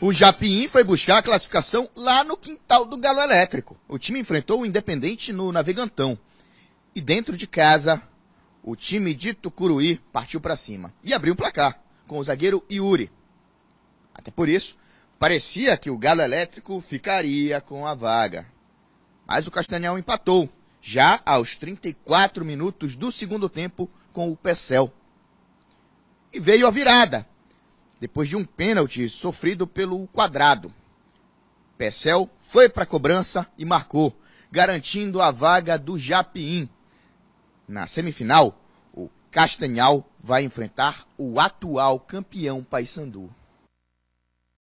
O Japiim foi buscar a classificação lá no quintal do Galo Elétrico. O time enfrentou o Independente no Navegantão. E dentro de casa, o time de Tucuruí partiu para cima e abriu o placar com o zagueiro Yuri. Até por isso, parecia que o Galo Elétrico ficaria com a vaga. Mas o Castanhal empatou, já aos 34 minutos do segundo tempo, com o Pecel. E veio a virada, depois de um pênalti sofrido pelo quadrado. Pecel foi para a cobrança e marcou, garantindo a vaga do Japiim. Na semifinal, o Castanhal vai enfrentar o atual campeão Paysandu.